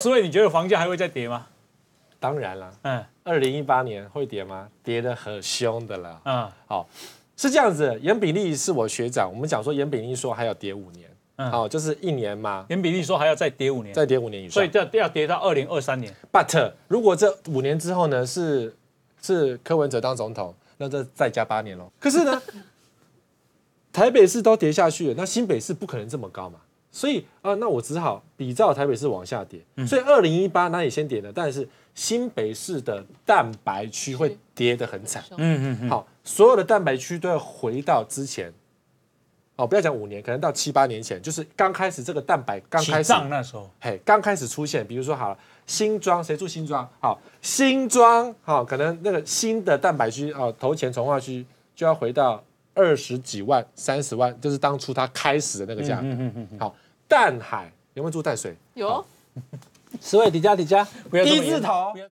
所以你觉得房价还会再跌吗？当然了，嗯，二零一八年会跌吗？跌的很凶的了，嗯，好，是这样子，严比利是我学长，我们讲说严比利说还要跌五年，嗯，好，就是一年嘛，严比利说还要再跌五年，再跌五年以上，所以要要跌到二零二三年。But 如果这五年之后呢，是是柯文哲当总统，那这再加八年喽。可是呢，台北市都跌下去了，那新北市不可能这么高嘛。所以啊，那我只好比照台北市往下跌。所以二零一八哪里先跌的？但是新北市的蛋白区会跌得很惨。嗯嗯嗯。好，所有的蛋白区都要回到之前。哦，不要讲五年，可能到七八年前，就是刚开始这个蛋白刚开始那时候，嘿，刚开始出现。比如说好了，新庄谁住新庄？好，新庄好，可能那个新的蛋白区哦，头前从化区就要回到。二十几万、三十万，就是当初他开始的那个价格。好，淡海有没有住淡水？有，十位底加底加，低字头。